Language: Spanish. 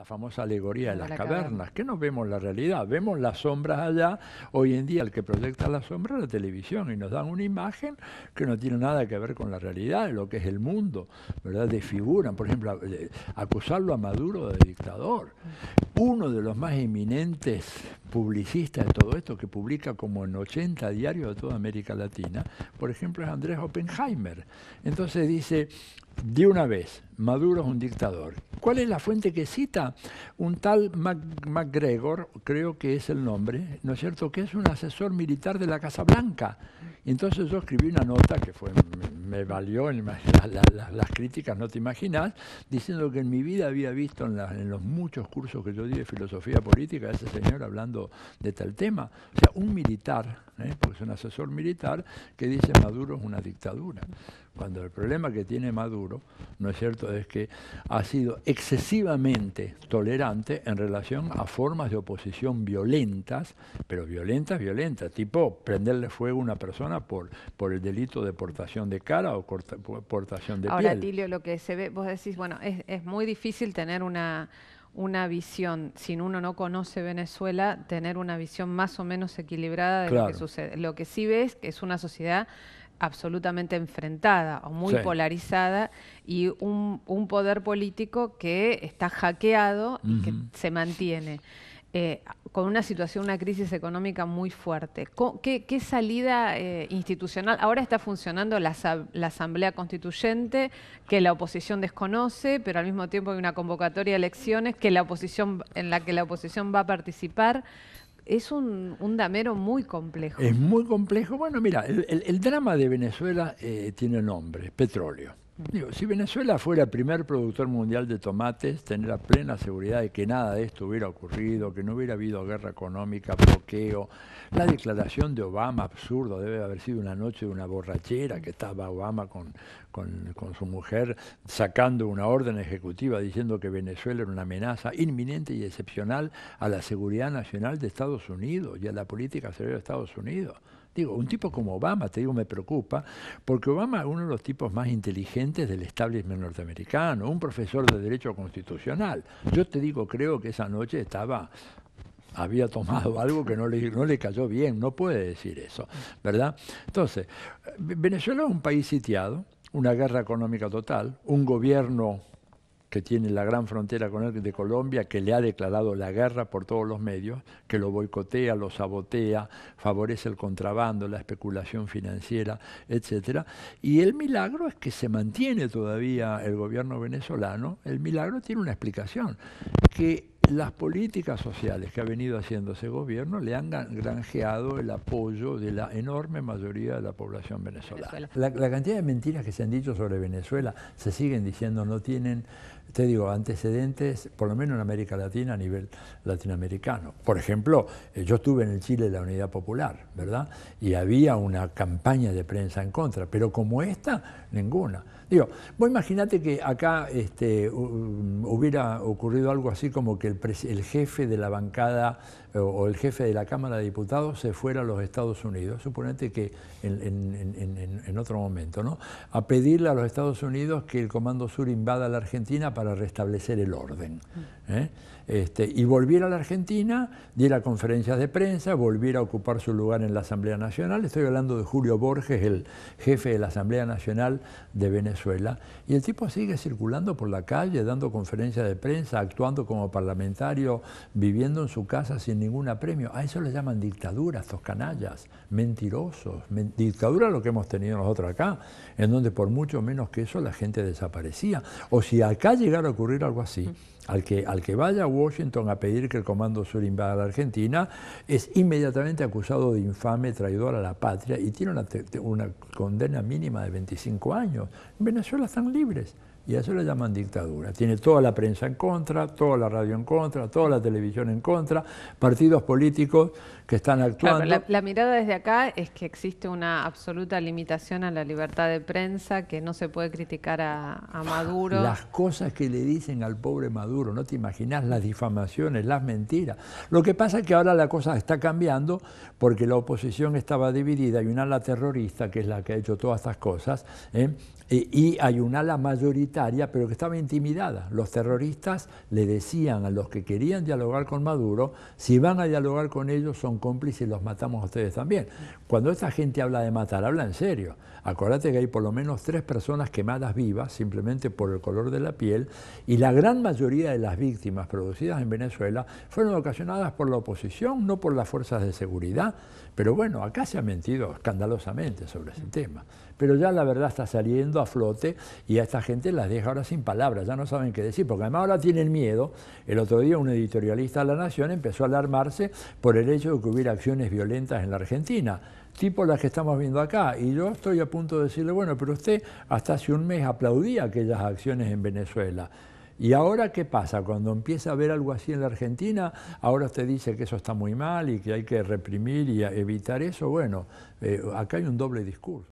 la famosa alegoría de las cavernas, que no vemos la realidad, vemos las sombras allá, hoy en día el que proyecta las sombras es la televisión y nos dan una imagen que no tiene nada que ver con la realidad, lo que es el mundo, ¿verdad? Desfiguran, por ejemplo, eh, acusarlo a Maduro de dictador, uno de los más eminentes publicistas de todo esto, que publica como en 80 diarios de toda América Latina, por ejemplo, es Andrés Oppenheimer. Entonces dice, de una vez, Maduro es un dictador. ¿Cuál es la fuente que cita? Un tal MacGregor, creo que es el nombre, ¿no es cierto?, que es un asesor militar de la Casa Blanca. Entonces yo escribí una nota que me, valió las críticas, no te imaginas, diciendo que en mi vida había visto en, en los muchos cursos que yo de filosofía política a ese señor hablando de tal tema. O sea, un militar, ¿eh? porque es un asesor militar que dice Maduro es una dictadura. Cuando el problema que tiene Maduro, ¿no es cierto?, es que ha sido excesivamente tolerante en relación a formas de oposición violentas, pero violentas, violentas, tipo prenderle fuego a una persona por, por el delito de portación de cara o portación de Ahora, piel. Ahora, Tilio, lo que se ve, vos decís, bueno, es muy difícil tener una una visión, si uno no conoce Venezuela, tener una visión más o menos equilibrada de lo que sucede. Lo que sí ves que es una sociedad absolutamente enfrentada o muy polarizada y un, poder político que está hackeado y que se mantiene. Eh, con una situación, una crisis económica muy fuerte. ¿Qué, qué salida eh, institucional? Ahora está funcionando la, la, Asamblea Constituyente, que la oposición desconoce, pero al mismo tiempo hay una convocatoria de elecciones que la oposición, en la que la oposición va a participar. Es un, damero muy complejo. Es muy complejo. Bueno, mira, el, drama de Venezuela eh, tiene nombre, petróleo si Venezuela fuera el primer productor mundial de tomates, la plena seguridad de que nada de esto hubiera ocurrido, que no hubiera habido guerra económica, bloqueo. La declaración de Obama, absurda, debe haber sido una noche de una borrachera que estaba Obama con, con su mujer sacando una orden ejecutiva diciendo que Venezuela era una amenaza inminente y excepcional a la seguridad nacional de Estados Unidos y a la política exterior de Estados Unidos un tipo como Obama, te digo, me preocupa, porque Obama es uno de los tipos más inteligentes del establishment norteamericano, un profesor de derecho constitucional. Yo te digo, creo que esa noche estaba había tomado algo que no le, no le cayó bien, no puede decir eso, ¿verdad? Entonces, Venezuela es un país sitiado, una guerra económica total, un gobierno que tiene la gran frontera con el de Colombia, que le ha declarado la guerra por todos los medios, que lo boicotea, lo sabotea, favorece el contrabando, la especulación financiera, etcétera. Y el milagro es que se mantiene todavía el gobierno venezolano. El milagro tiene una explicación, que las políticas sociales que ha venido haciendo ese gobierno le han granjeado el apoyo de la enorme mayoría de la población venezolana. La, cantidad de mentiras que se han dicho sobre Venezuela se siguen diciendo, no tienen, te digo, antecedentes, por lo menos en América Latina a nivel latinoamericano. Por ejemplo, eh, yo estuve en el Chile de la Unidad Popular, ¿verdad? Y había una campaña de prensa en contra, pero como esta, ninguna. Digo, vos imaginate que acá este, hubiera ocurrido algo así como que el, jefe de la bancada o el jefe de la Cámara de Diputados se fuera a los Estados Unidos, suponete que en, otro momento, ¿no? a pedirle a los Estados Unidos que el Comando Sur invada la Argentina para restablecer el orden. ¿eh? Este, y volviera a la Argentina, diera conferencias de prensa, volviera a ocupar su lugar en la Asamblea Nacional. Estoy hablando de Julio Borges, el jefe de la Asamblea Nacional de Venezuela. Y el tipo sigue circulando por la calle, dando conferencias de prensa, actuando como parlamentario, viviendo en su casa sin ningún apremio. A eso le llaman dictaduras, estos canallas, mentirosos. dictadura lo que hemos tenido nosotros acá, en donde por mucho menos que eso la gente desaparecía. O si acá llegara a ocurrir algo así, al que, al que vaya Washington a pedir que el Comando Sur invada la Argentina, es inmediatamente acusado de infame, traidor a la patria y tiene una, condena mínima de 25 años. En Venezuela están libres, y a eso le llaman dictadura. Tiene toda la prensa en contra, toda la radio en contra, toda la televisión en contra, partidos políticos que están actuando. la, mirada desde acá es que existe una absoluta limitación a la libertad de prensa, que no se puede criticar a, ah, Maduro. Las cosas que le dicen al pobre Maduro, no te imaginas las difamaciones, las mentiras. Lo que pasa es que ahora la cosa está cambiando porque la oposición estaba dividida. Hay una ala terrorista, que es la que ha hecho todas estas cosas, ¿eh? e, y hay una ala mayoritaria pero que estaba intimidada. Los terroristas le decían a los que querían dialogar con Maduro, si van a dialogar con ellos son cómplices y los matamos a ustedes también. Cuando esta gente habla de matar, habla en serio. Acuérdate que hay por lo menos tres personas quemadas vivas, simplemente por el color de la piel, y la gran mayoría de las víctimas producidas en Venezuela fueron ocasionadas por la oposición, no por las fuerzas de seguridad. Pero bueno, acá se ha mentido escandalosamente sobre ese tema. Pero ya la verdad está saliendo a flote y a esta gente la las deja ahora sin palabras, ya no saben qué decir, porque además ahora tienen miedo. El otro día un editorialista de La Nación empezó a alarmarse por el hecho de que hubiera acciones violentas en la Argentina tipo las que estamos viendo acá. Y yo estoy a punto de decirle, bueno, pero usted hasta hace un mes aplaudía aquellas acciones en Venezuela. ¿Y ahora qué pasa? Cuando empieza a ver algo así en la Argentina, ahora usted dice que eso está muy mal y que hay que reprimir y evitar eso. Bueno, eh, acá hay un doble discurso.